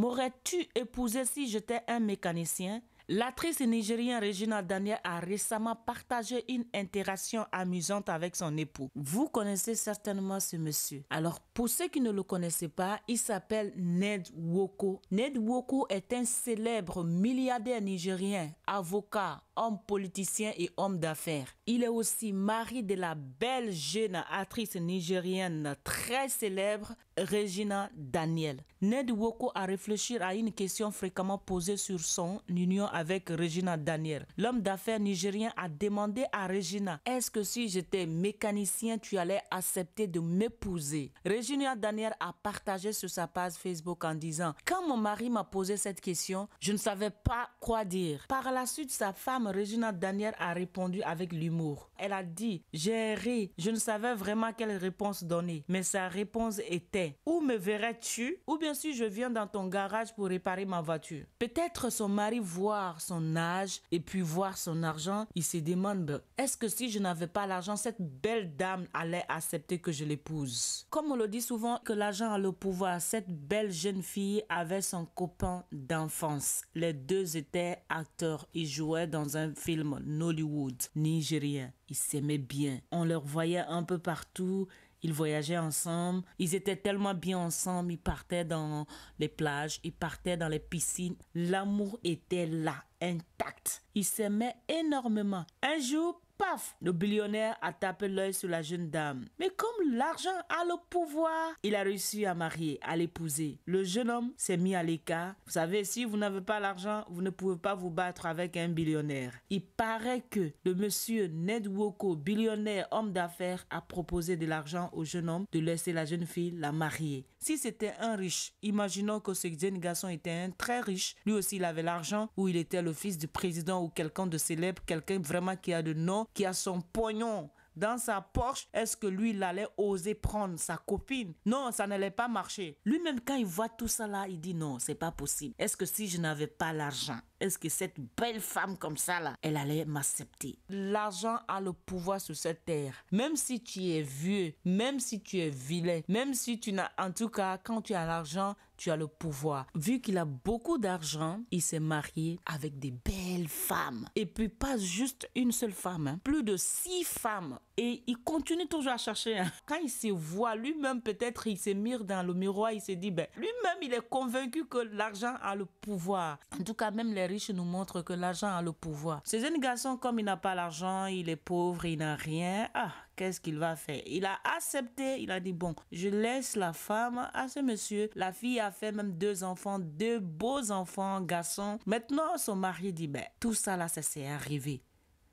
M'aurais-tu épousé si j'étais un mécanicien L'actrice nigérienne Regina Daniel a récemment partagé une interaction amusante avec son époux. Vous connaissez certainement ce monsieur. Alors, pour ceux qui ne le connaissaient pas, il s'appelle Ned Woko. Ned Woko est un célèbre milliardaire nigérien, avocat, homme politicien et homme d'affaires. Il est aussi mari de la belle jeune actrice nigérienne très célèbre Regina Daniel. Ned Woko a réfléchi à une question fréquemment posée sur son union avec Regina Daniel. L'homme d'affaires nigérien a demandé à Regina Est-ce que si j'étais mécanicien, tu allais accepter de m'épouser Regina Daniel a partagé sur sa page Facebook en disant Quand mon mari m'a posé cette question, je ne savais pas quoi dire. Par la suite, sa femme Regina Daniel a répondu avec l'humour. Elle a dit J'ai ri, je ne savais vraiment quelle réponse donner, mais sa réponse était où me verrais tu Ou bien si je viens dans ton garage pour réparer ma voiture. Peut-être son mari voir son âge et puis voir son argent, il se demande, ben, est-ce que si je n'avais pas l'argent, cette belle dame allait accepter que je l'épouse Comme on le dit souvent, que l'argent a le pouvoir, cette belle jeune fille avait son copain d'enfance. Les deux étaient acteurs. Ils jouaient dans un film Nollywood nigérien. Ils s'aimaient bien. On leur voyait un peu partout ils voyageaient ensemble. Ils étaient tellement bien ensemble. Ils partaient dans les plages. Ils partaient dans les piscines. L'amour était là, intact. Ils s'aimaient énormément. Un jour, paf, le billionnaire a tapé l'œil sur la jeune dame. Mais comme l'argent a le pouvoir, il a réussi à marier, à l'épouser. Le jeune homme s'est mis à l'écart. Vous savez, si vous n'avez pas l'argent, vous ne pouvez pas vous battre avec un billionnaire. Il paraît que le monsieur Ned Woko, billionnaire, homme d'affaires, a proposé de l'argent au jeune homme de laisser la jeune fille la marier. Si c'était un riche, imaginons que ce jeune garçon était un très riche, lui aussi il avait l'argent, ou il était le fils du président ou quelqu'un de célèbre, quelqu'un vraiment qui a de nom, qui a son pognon dans sa poche, est-ce que lui, il allait oser prendre sa copine Non, ça n'allait pas marcher. Lui-même, quand il voit tout ça là, il dit non, c'est pas possible. Est-ce que si je n'avais pas l'argent, est-ce que cette belle femme comme ça, là, elle allait m'accepter L'argent a le pouvoir sur cette terre. Même si tu es vieux, même si tu es vilain, même si tu n'as... En tout cas, quand tu as l'argent, tu as le pouvoir. Vu qu'il a beaucoup d'argent, il s'est marié avec des belles femmes. Et puis pas juste une seule femme, hein. plus de six femmes. Et il continue toujours à chercher. Hein. Quand il se voit lui-même, peut-être il se mire dans le miroir, il se dit, ben, lui-même, il est convaincu que l'argent a le pouvoir. En tout cas, même les nous montre que l'argent a le pouvoir. Ces jeunes garçon comme il n'a pas l'argent, il est pauvre, il n'a rien, ah, qu'est-ce qu'il va faire Il a accepté, il a dit, bon, je laisse la femme à ce monsieur. La fille a fait même deux enfants, deux beaux enfants, garçons. Maintenant, son mari dit, ben, tout ça là, ça s'est arrivé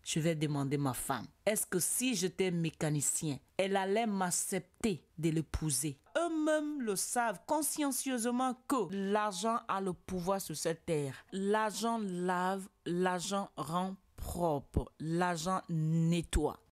je vais demander ma femme. Est-ce que si j'étais mécanicien, elle allait m'accepter de l'épouser Eux-mêmes le savent consciencieusement que l'argent a le pouvoir sur cette terre. L'argent lave, l'argent rend propre, l'argent nettoie.